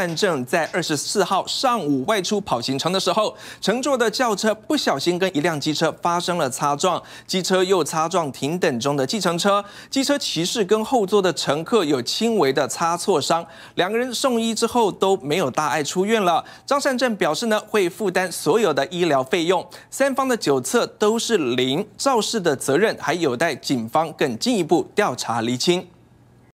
善正在二十四号上午外出跑行程的时候，乘坐的轿车不小心跟一辆机车发生了擦撞，机车又擦撞停等中的计程车，机车骑士跟后座的乘客有轻微的擦挫伤，两个人送医之后都没有大碍出院了。张善正表示呢，会负担所有的医疗费用，三方的酒测都是零，肇事的责任还有待警方更进一步调查厘清。